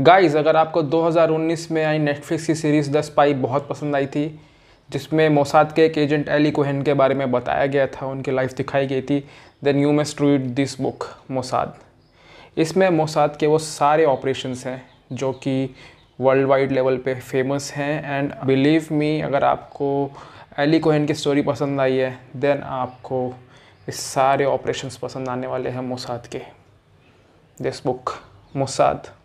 guys अगर आपको 2019 में आई नेटफ्लिक्स की सीरीज़ दस पाई बहुत पसंद आई थी जिसमें मोसाद के एक एजेंट एली कोहन के बारे में बताया गया था उनकी लाइफ दिखाई गई थी then you must read this book Mossad इसमें मोसाद के वो सारे ऑपरेशंस हैं जो कि वर्ल्ड वाइड लेवल पे फेमस हैं एंड बिलीव मी अगर आपको एली कोहन की स्टोरी पसंद आई है देन आपको इस सारे ऑपरेशंस पसंद आने वाले हैं मोसाद के दिस बुक मोसाद